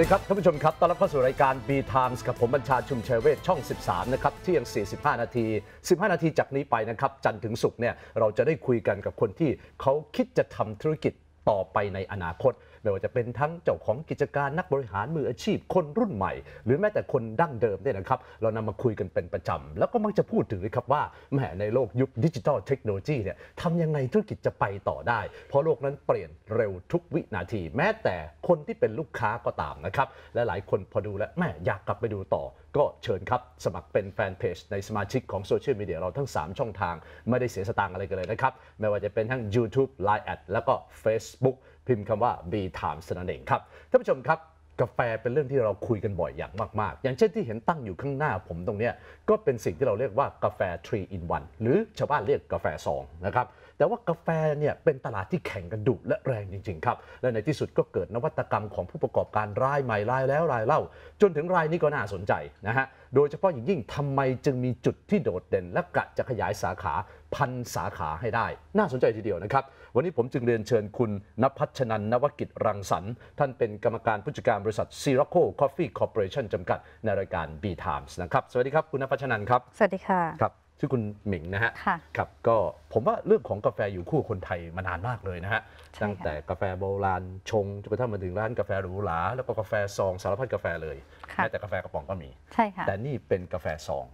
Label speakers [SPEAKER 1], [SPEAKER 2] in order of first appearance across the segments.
[SPEAKER 1] สดีครับท่านผู้ชมครับต้อนรับเข้าสู่รายการ B Times กับผมบัญชาชุมเชเวชช่อง 13 นะครับเที่ยง45 นาที 15 นาทีจากนี้ไปนะครับจันทร์ถึงศุกร์เนี่ยเราจะได้คุยกันกับคนที่เขาคิดจะทำธุรกิจต่อไปในอนาคตไม่ว่าจะเป็นทั้งเจ้าของกิจการนักบริหารมืออาชีพคนรุ่นใหม่ หรือแม้แต่คนดั้งเดิมเนี่ยนะครับเรานำมาคุยกันเป็นประจำ แล้วก็มักจะพูดถึงนะครับว่าแหมในโลกยุคดิจิทัลเทคโนโลยีเนี่ยทำยังไงธุรกิจจะไปต่อได้ เพราะโลกนั้นเปลี่ยนเร็วทุกวินาที แม้แต่คนที่เป็นลูกค้าก็ตามนะครับ และหลายคนพอดูแล้วแม่อยากกลับไปดูต่อ ก็เชิญครับสมัครเป็นแฟนเพจในสมาชิกของโซเชียลมีเดียเราทั้ง 3ช่องทาง ไม่ได้เสียสตางค์อะไรกันเลยนะครับไม่ว่าจะเป็นทั้ง YouTube Line แอดแล้วก็ Facebook พิมพ์คำว่า B Times นั่นเองครับท่านผู้ชมครับกาแฟเป็นเรื่องที่เราคุยกันบ่อยอย่างมากๆ อย่างเช่นที่เห็นตั้งอยู่ข้างหน้าผมตรงนี้ก็เป็นสิ่งที่เราเรียกว่ากาแฟ 3 in 1 หรือชาวบ้านเรียกกาแฟซองนะครับแต่ว่ากาแฟเนี่ยเป็นตลาดที่แข่งกันดุและแรงจริงๆครับ และในที่สุดก็เกิดนวัตกรรมของผู้ประกอบการรายใหม่รายแล้วรายเล่า จนถึงรายนี้ก็น่าสนใจนะฮะ โดยเฉพาะอย่างยิ่งทำไมจึงมีจุดที่โดดเด่นและกะจะขยายสาขาพันสาขาให้ได้ น่าสนใจทีเดียวนะครับ วันนี้ผมจึงเรียนเชิญคุณนภัชนันนวกิจรังสรรค์ท่านเป็นกรรมการผู้จัดการบริษัทซีรัโคคอฟฟี่คอร์ปอเรชั่นจำกัดในรายการ B Times นะครับสวัสดีครับคุณนภัชนันครับสวัสดีค่ะครับชื่อคุณหมิงนะฮะครับก็ผมว่าเรื่องของกาแฟอยู่คู่คนไทยมานานมากเลยนะฮะตั้งแต่กาแฟโบราณชงจนกระทั่งมาถึงร้านกาแฟหรูหราแล้วก็กาแฟซอง สารพัดกาแฟเลยแม้แต่กาแฟกระป๋องก็มีใช่ค่ะแต่นี่เป็นกาแฟซอง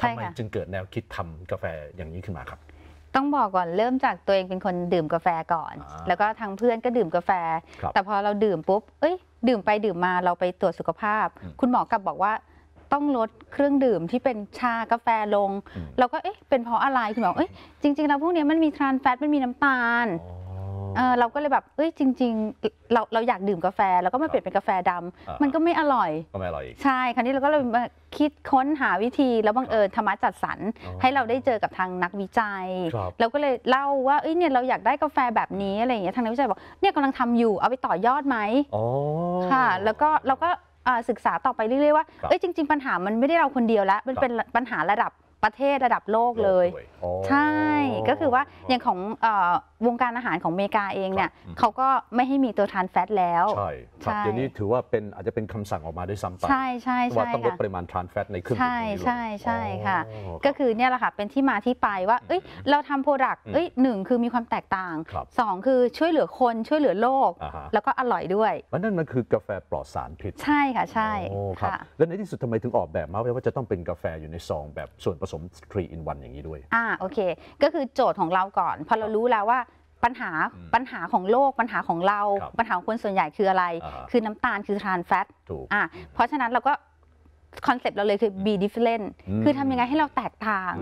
[SPEAKER 1] ทำไมจึงเกิดแนวคิดทำกาแฟอย่างนี้ขึ้นมาครับ
[SPEAKER 2] ต้องบอกก่อนเริ่มจากตัวเองเป็นคนดื่มกาแฟก่อนอแล้วก็ทางเพื่อนก็ดื่มกาแฟ แต่พอเราดื่มปุ๊บเอ้ย ดื่มไปดื่มมาเราไปตรวจสุขภาพ คุณหมอกลับบอกว่าต้องลดเครื่องดื่มที่เป็นชากาแฟลง เราก็เอ๊ะเป็นเพราะอะไรคุณหมอเอ๊ะจริงๆแล้วพวกนี้มันมีทรานแฟตมันมีน้ำตาลเออเราก็เลยแบบเอ้ยจริงๆเราเราอยากดื่มกาแฟแล้วก็มาเปลี่ยนเป็นกาแฟดำ มันก็ไม่อร่อยก็ไม่อร่อยอีกใช่คราวนี้เราก็เลยมาคิดค้นหาวิธีแล้วบังเอิญธรรมะจัดสรรให้เราได้เจอกับทางนักวิจัยเราก็เลยเล่าว่าเอ้ยเนี่ยเราอยากได้กาแฟแบบนี้อะไรอย่างเงี้ยทางนักวิจัยบอกเนี่ยกำลังทำอยู่เอาไปต่อยอดไหมค่ะ แล้วก็เราก็ศึกษาต่อไปเรื่อยๆว่า เอ้ย จริง ๆ ปัญหามันไม่ได้เราคนเดียวแล้วมันเป็นปัญหาระดับประเทศระดับโลกเลย
[SPEAKER 1] ใช่ ก็คือว
[SPEAKER 2] ่า อย่างของวงการอาหารของอเมริกาเอง เนี่ยเขาก็ไม่ให้มีตัวทานแฟตแล้วใช่
[SPEAKER 1] ครับเดี๋ยวนี้ถือว่าเป็นอาจจะเป็นคำสั่งออกมาด้วยซ้ำไปใช่
[SPEAKER 2] ใช่ว่า่ต้องลด
[SPEAKER 1] ปริมาณทรานแฟตในเครื่องดื่มใช่ใช่
[SPEAKER 2] ใช่ค่ะ ก็คือเนี่ยแหละค่ะเป็นที่มาที่ไปว่า เอ้ย เราทำโปรดักต์เอ้ยหนึ่งคือมีความแตกต่าง2สองคือช่วยเหลือคน ช่วยเหลือโลกแล้วก็อร่อยด้วย
[SPEAKER 1] นั่นมันคือกาแฟปลอดสารพิษใช
[SPEAKER 2] ่ค่ะใช่โอ้ครับ่ะ
[SPEAKER 1] แล้วในที่สุดทำไมถึงออกแบบมาไว้ว่าจะต้องเป็นกาแฟอยู่ในซองแบบส่วนผสม3 in 1อย่างนี้ด้วย
[SPEAKER 2] อ่าโอเค ก็คือโจทย์ของเราก่อน พอเรารู้แล้วว่าปัญหาปัญหาของโลกปัญหาของเราปัญหาของคนส่วนใหญ่คืออะไร คือน้ำตาลคือทานแฟตอ่ะเพราะฉะนั้นเราก็คอนเซปต์เราเลยคือ be different คือทำยังไงให้เราแตกต่าง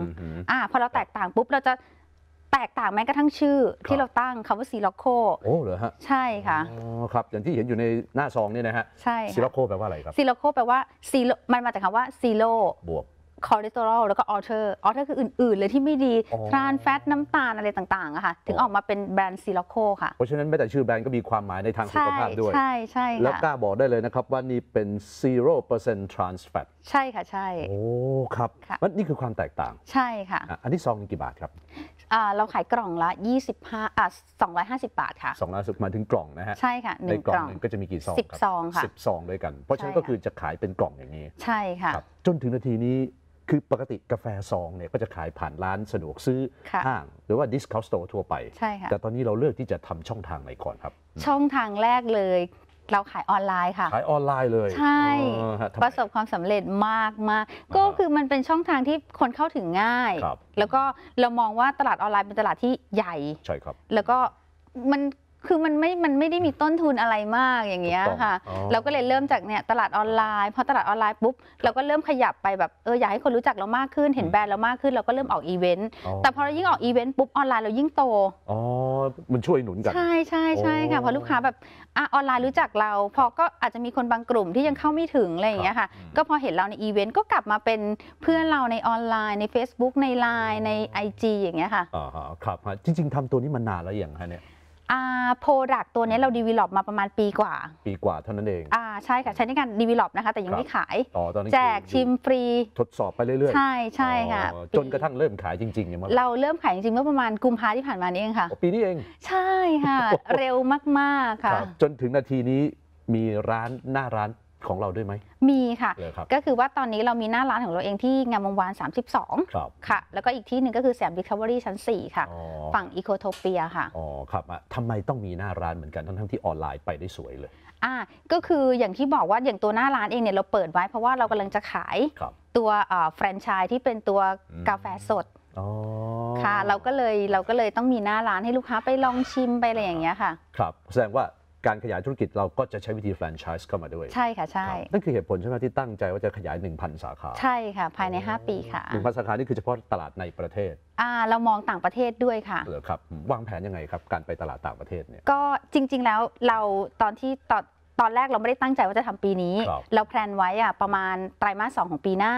[SPEAKER 2] อ่าพอเราแตกต่างปุ๊บเราจะแตกต่างแม้กระทั่งชื่อที่เราตั้งคำว่าซีล็อกโคโอ้เหรอฮะ ใช่ค่ะ
[SPEAKER 1] อ๋อครับอย่างที่เห็นอยู่ในหน้าซองนี่นะฮะใช่ซีล็อกโคแปลว่าอะไรครับซีล็อกโค
[SPEAKER 2] แปลว่าซีมันมาจากคำว่าซีโร่บวกคอเลสเตอรอลแล้วก็ออเทอร์ออเทอร์คืออื่นๆ เลยที่ไม่ดีทรานแฟตน้ำตาลอะไรต่างๆอะค่ะ ถึงออกมาเป็นแบรนด์ซีล็อกโคค่ะเพ
[SPEAKER 1] ราะฉะนั้นแม้แต่ชื่อแบรนด์ก็มีความหมายในทางสุขภาพด้วย ใช่ใช่แล้วกล้าบอกได้เลยนะครับว่านี่เป็น zero percent trans fat
[SPEAKER 2] ใช่ค่ะใช่ โ
[SPEAKER 1] อ้ ครับค่ะนี่คือความแตกต่างใช่ค่ะ อันนี้ซองกี่บาทครับ
[SPEAKER 2] เราขายกล่องละ 25อ่ะ250บาทค่ะ
[SPEAKER 1] 250มาถึงกล่องนะฮะใช่ค่ะในกล่องนึงก็จะมีกี่ซอง10ซองค่ะ10ซองด้วยกัน เพราะฉะนั้นก็คือจะขายเป็นกล่องอย่างนี้ ใช่ค่ะจนถึงนาทีนี้คือปกติกาแฟซองเนี่ยก็จะขายผ่านร้านสะดวกซื้อห้าง หรือว่าดิสคาวสโตร์ทั่วไปใช่ค่ะแต่ตอนนี้เราเลือกที่จะทำช่องทางไหนก่อนครับ
[SPEAKER 2] ช่องทางแรกเลย เราขายออนไลน์ค่ะ
[SPEAKER 1] ขายออนไลน์เลยใช่ประสบ
[SPEAKER 2] ความสำเร็จมากมากก็คือมันเป็นช่องทางที่คนเข้าถึงง่าย แล้วก็เรามองว่าตลาดออนไลน์เป็นตลาดที่ใหญ่ใช่ครับ แล้วก็มันคือมันไม่ มันไม่ได้มีต้นทุนอะไรมากอย่างเงี้ยค่ะ เราก็เลยเริ่มจากเนี่ยตลาดออนไลน์พอตลาดออนไลน์ปุ๊บเราก็เริ่มขยับไปแบบเอออยากให้คนรู้จักเรามากขึ้นเห็นแบรนด์เรามากขึ้น เราก็เริ่มออกอีเวนต์แต่พอเรายิ่งออกอีเวนต์ปุ๊บออนไลน์เรายิ่งโต
[SPEAKER 1] อ๋อมันช่วยหนุนกันใช่ใช่ใช่ค่ะพอลูกค้า
[SPEAKER 2] แบบอ่ะออนไลน์รู้จักเรา พอก็อาจจะมีคนบางกลุ่มที่ยังเข้าไม่ถึงอะไรอย่างเงี้ยค่ะก็พอเห็นเราในอีเวนต์ก็กลับมาเป็นเพื่อนเราในออนไลน์ ใน Facebook ใน Line ใน IG อย่างเงี้ยค่ะ
[SPEAKER 1] อ๋อครับจริง ๆทาตัวนี้มานานแล้วอย่างเนี่ย
[SPEAKER 2] อ่าโปรดักตัวนี้เราดีวลลอปมาประมาณปีกว่า
[SPEAKER 1] ปีกว่าเท่านั้นเองอ่า
[SPEAKER 2] ใช่ค่ะใช้ในการดีวลลอปนะคะแต่ยังไม่ขายอ๋อตอนนี้แจกชิมฟรี
[SPEAKER 1] ทดสอบไปเรื่อย ๆ ใช่ใช่ค่ะ จนกระทั่งเริ่มขายจริงๆเนี่ยเรา
[SPEAKER 2] เริ่มขายจริงๆเมื่อประมาณกุมภาที่ผ่านมานี่เองค่ะ ปีนี้เองใช่ค่ะ เร็วมากๆค่ะ
[SPEAKER 1] จนถึงนาทีนี้มีร้านหน้าร้านของเราด้วยไหม
[SPEAKER 2] มีค่ะคก็คือว่าตอนนี้เรามีหน้าร้านของเราเองที่งามวงวาน32ครับค่ะ แล้วก็อีกที่หนึ่งก็คือแสมดิคาเวอรี่ชั้น 4 ค่ะ ฝั่งอีโคโทเปียค่ะ
[SPEAKER 1] อ๋อครับทำไมต้องมีหน้าร้านเหมือนกันทั้งที่ออนไลน์ไปได้สวยเลย
[SPEAKER 2] อ่าก็คืออย่างที่บอกว่า อย่างตัวหน้าร้านเองเนี่ยเราเปิดไว้ เพราะว่าเรากำลังจะขายตัวแฟรนไชส์ที่เป็นตัวกาแฟสดค่ะ เราก็เลยเราก็เลยต้องมีหน้าร้านให้ลูกค้าไปลองชิมไปอะไรอย่างเงี้ยค่ะ
[SPEAKER 1] ครับแสดงว่าการขยายธุรกิจเราก็จะใช้วิธีแฟรนไชส์เข้ามาด้วยใช่ค่ะใช่ นั่นคือเหตุผลใช่ไหมที่ตั้งใจว่าจะขยาย 1,000 สาขา ใช
[SPEAKER 2] ่ค่ะ ภายใน 5 ปีค่ะ
[SPEAKER 1] หนึ่งพันสาขานี่คือเฉพาะตลาดในประเทศ
[SPEAKER 2] อ่าเรามองต่างประเทศด้วยค่ะเห
[SPEAKER 1] รอครับวางแผนยังไงครับ การไปตลาดต่างประเทศเนี่ย
[SPEAKER 2] ก็จริงๆแล้วเราตอนที่ตอนตอนแรกเราไม่ได้ตั้งใจว่าจะทำปีนี้ เราแพลนไว้อะประมาณไตรมาสสองของปีหน้า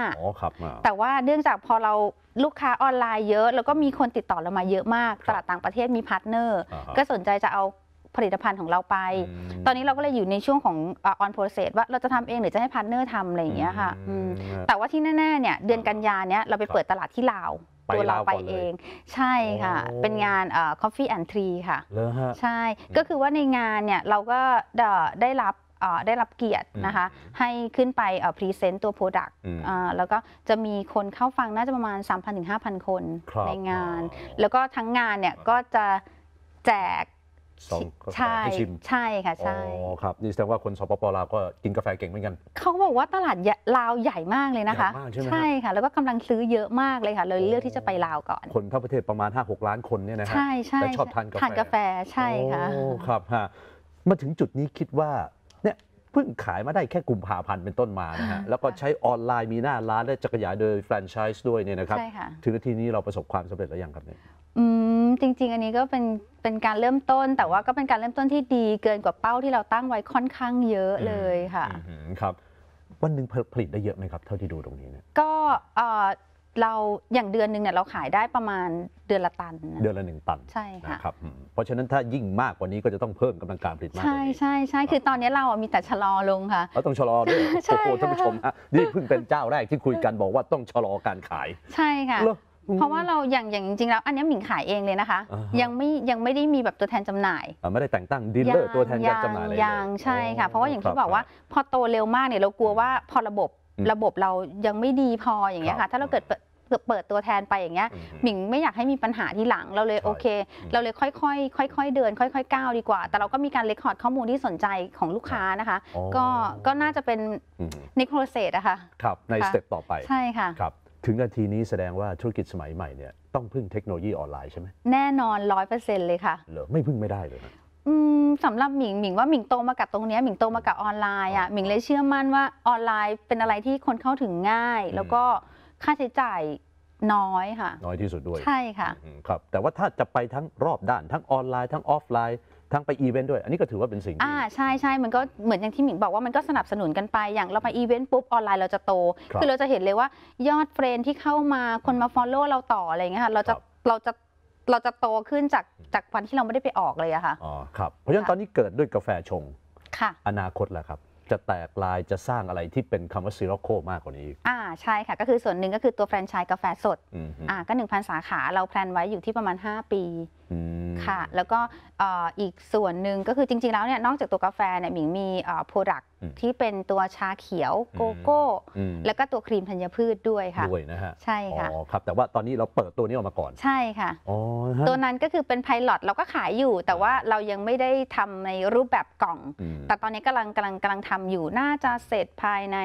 [SPEAKER 2] แต่ว่าเนื่องจากพอเราลูกค้าออนไลน์เยอะ แล้วก็มีคนติดต่อเรามาเยอะมากตลาดต่างประเทศมีพาร์ทเนอร์ก็สนใจจะเอาผลิตภัณฑ์ของเราไป ตอนนี้เราก็เลยอยู่ในช่วงของออนโปรเซสว่าเราจะทำเองหรือจะให้พาร์ทเนอร์ทำอะไรอย่างเงี้ยค่ะแต่ว่าที่แน่ ๆ เนี่ย เดือนกันยาเนี้ยเราไปเปิดตลาดที่ลาวตัวเราไปเอง ใช่ค่ะ เป็นงาน Coffee and Tree ค่ะใช่ก็คือว่าในงานเนี่ย เราก็ได้รับได้รับเกียรตินะคะ ให้ขึ้นไปพรีเซนต์ตัวโปรดักต์แล้วก็จะมีคนเข้าฟังน่าจะประมาณ3,000-5,000 คนในงาน แล้วก็ทั้งงานเนี่ยก็จะแจก
[SPEAKER 1] สองกาแฟใช่ใชิมใช่ค่ะใช่อครับนี่แสดงว่าคนสปปลาวก็กินกาแฟเก่งเหมือนกัน
[SPEAKER 2] เขาบอกว่าตลาดลาวใหญ่มากเลยนะคะใหญ่มากใช่ไหมค่ะ แล้วก็กำลังซื้อเยอะมากเลยค่ะ เลยเลือกที่จะไปลาวก่อน
[SPEAKER 1] คนทั้งประเทศประมาณ5-6ล้านคนเนี่ยนะฮะใช่ใช่แลชอบทานกาแฟ
[SPEAKER 2] ใช่ค่ะโอ้ค
[SPEAKER 1] รับฮะมาถึงจุดนี้คิดว่าเนี่ยเพิ่งขายมาได้แค่กลุ่มผ่าพันธ์เป็นต้นมานะฮะแล้วก็ใช้ออนไลน์มีหน้าร้านและจักรยานโดยแฟรนไชส์ด้วยเนี่ยนะครับใช่ค่ะถึงนาทีนี้เราประสบความสำเร็จแล้วยังครับเนี่ย
[SPEAKER 2] อืมจริง ๆ อันนี้ก็เป็นเป็นการเริ่มต้น แต่ว่าก็เป็นการเริ่มต้นที่ดีเกินกว่าเป้าที่เราตั้งไว้ค่อนข้างเยอะเลยค่ะ
[SPEAKER 1] ครับวันหนึ่งผลิตได้เยอะไหมครับ เท่าที่ดูตรงนี้เนี่ย
[SPEAKER 2] ก็เออเราอย่างเดือนหนึ่งเนี่ยเราขายได้ประมาณเดือนละตันเดือ
[SPEAKER 1] นละหนึ่งตันใช่ค่ะครับเพราะฉะนั้นถ้ายิ่งมากกว่านี้ก็จะต้องเพิ่มกำลังการผลิตมากใช
[SPEAKER 2] ่ใช่ใช่คือตอนนี้เราอ่ะมีแต่ชะลอลงค่ะ
[SPEAKER 1] เราต้องชะลอด้วยโอ้โหท่านผู้ชมฮะนี่เพิ่งเป็นเจ้าแรกที่คุยกันบอกว่าต้องชะลอการขาย
[SPEAKER 2] ใช่ค่ะเพราะว่าเราอย่างอย่างจริงๆแล้ว อันนี้หมิงขายเองเลยนะคะ ยังไม่ยังไม่ได้มีแบบตัวแทนจำหน่าย
[SPEAKER 1] ไม่ได้แต่งตั้งดีลเลอร์ตัวแทนจำหน่ายเลยยั
[SPEAKER 2] งใช่ค่ะ เพราะว่าอย่างที่บอกว่า พอโตเร็วมากเนี่ยเรากลัวว่าพอระบบระบบเรายังไม่ดีพออย่างเงี้ยค่ะ ถ้าเราเกิดเปิดตัวแทนไปอย่างเงี้ยหมิงไม่อยากให้มีปัญหาที่หลังเราเลยโอเค เราเลยค่อยๆค่อยๆเดิน ค่อยๆก้าวดีกว่า แต่เราก็มีการเลคคอร์ดข้อมูลที่สนใจของลูกค้านะคะ ก็ก็น่าจะเป็นในโปรเซสอะค่ะ
[SPEAKER 1] ครับในสเต็ปต่อไปใช่ค่ะครับถึงนาทีนี้แสดงว่าธุรกิจสมัยใหม่เนี่ยต้องพึ่งเทคโนโลยีออนไลน์ใช่ไหม
[SPEAKER 2] แน่นอนร้อยเปอร์เซ็นต์เลยค่ะเหร
[SPEAKER 1] อไม่พึ่งไม่ได้เลยนะ
[SPEAKER 2] สำหรับหมิงหมิงว่าหมิงโตมากับตรงนี้หมิงโตมากับออนไลน์อ่ะหมิงเลยเชื่อมั่นว่าออนไลน์เป็นอะไรที่คนเข้าถึงง่าย แล้วก็ค่าใช้จ่ายน้อยค่ะ
[SPEAKER 1] น้อยที่สุดด้วยใช่ค่ะครับแต่ว่าถ้าจะไปทั้งรอบด้าน ทั้งออนไลน์ทั้งออฟไลน์ทั้งไปอีเวนต์ด้วยอันนี้ก็ถือว่าเป็นสิ่ง
[SPEAKER 2] อ่าใช่ใช่มันก็เหมือนอย่างที่หมิงบอกว่ามันก็สนับสนุนกันไปอย่างเราไปอีเวนต์ปุ๊บออนไลน์เราจะโต คือเราจะเห็นเลยว่ายอดเฟรนที่เข้ามาคนมาฟอลโล่เราต่ออะไรเงี้ยค่ะเราจะเราจะเราจะโตขึ้นจากจากวันที่เราไม่ได้ไปออกเลยอะค่ะอ๋
[SPEAKER 1] อครับเพราะฉะนั้นตอนนี้เกิดด้วยกาแฟชง ค่ะ อนาคตแหละครับจะแตกลายจะสร้างอะไรที่เป็นคำว่าซีโรโคมากกว่านี้
[SPEAKER 2] อ่าใช่ค่ะ ก็คือส่วนหนึ่งก็คือตัวแฟรนไชส์กาแฟสด อ่าก็1,000สาขาเราแพลนไว้อยู่ที่ประมาณ 5 ปีค่ะแล้วก็อีกส่วนหนึ่งก็คือจริงๆแล้วเนี่ยนอกจากตัวกาแฟเนี่ยหมิงมีโปรดักที่เป็นตัวชาเขียวโกโก้ แล้วก็ตัวครีมธัญพืชด้วยค่ะด
[SPEAKER 1] ้วยนะฮะใช่ค่ะอ๋อครับแต่ว่าตอนนี้เราเปิดตัวนี้ออกมาก่อน ใช่ค่ะอ๋อตัว
[SPEAKER 2] นั้นก็คือเป็นไพลอตเราก็ขายอยู่แต่ว่าเรายังไม่ได้ทำ ในรูปแบบกล่อง แต่ตอนนี้กำลังกำลังกำลังทำอยู่น่าจะเสร็จภายใน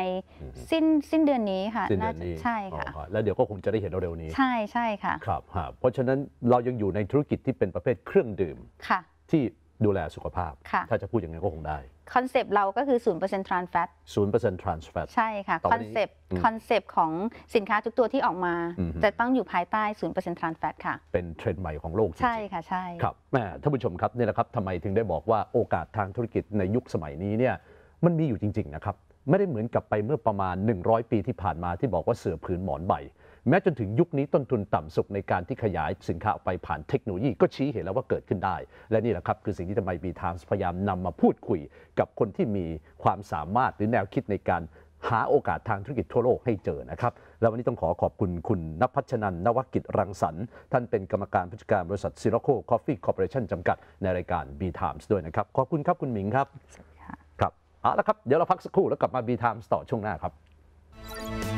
[SPEAKER 2] สิ้นสิ้นเดือนนี้ค่ะสิ้นเดือนนี้ใช่ค่ะ
[SPEAKER 1] แล้วเดี๋ยวก็คงจะได้เห็นเร็วๆนี้ใช่ใช่ค่ะครับเพราะฉะนั้นเรายังอยู่ในธุรกิจที่เป็นประเภทเครื่องดื่ม ที่ดูแลสุขภาพ ถ้าจะพูดอย่างนี้ก็คงได้
[SPEAKER 2] คอนเซปต์เราก็คือ0% trans fat
[SPEAKER 1] 0% trans fat
[SPEAKER 2] ใช่ค่ะต่อคเปอนนอนเซปต์คอนเซปต์ของสินค้าทุกตัวที่ออกมาจะต้องอยู่ภายใต้0% trans fat ค่ะ
[SPEAKER 1] เป็นเทรนด์ใหม่ของโลกใช่
[SPEAKER 2] ค่ะใช่ครับ
[SPEAKER 1] แม่ท่านผู้ชมครับนี่แหละครับทำไมถึงได้บอกว่าโอกาสทางธุรกิจในยุคสมัยนี้เนี่ยมันมีอยู่จริง ๆ นะครับไม่ได้เหมือนกับไปเมื่อประมาณ 100 ปีที่ผ่านมาที่บอกว่าเสือผืนหมอนใบแม้จนถึงยุคนี้ต้นทุนต่ำสุดในการที่ขยายสินค้าออกไปผ่านเทคโนโลยีก็ชี้เห็นแล้วว่าเกิดขึ้นได้ และนี่แหละครับคือสิ่งที่ทำไมบีทามพยายามนำมาพูดคุยกับคนที่มีความสามารถหรือแนวคิดในการหาโอกาสทางธุรกิจทั่วโลกให้เจอนะครับ แล้ววันนี้ต้องขอขอบคุณคุณนภัชนันนวกิจรังสรรค์ท่านเป็นกรรมการผู้จัดการบริษัทซิลโคคอฟฟี่คอร์ปอเรชั่นจำกัดในรายการ B ไทมส์ด้วยนะครับ ขอบคุณครับคุณหมิงครับครับเอาละครับ เดี๋ยวเราพักสักครู่แล้วกลับมา B ไทมส์ต่อช่วงหน้าครับ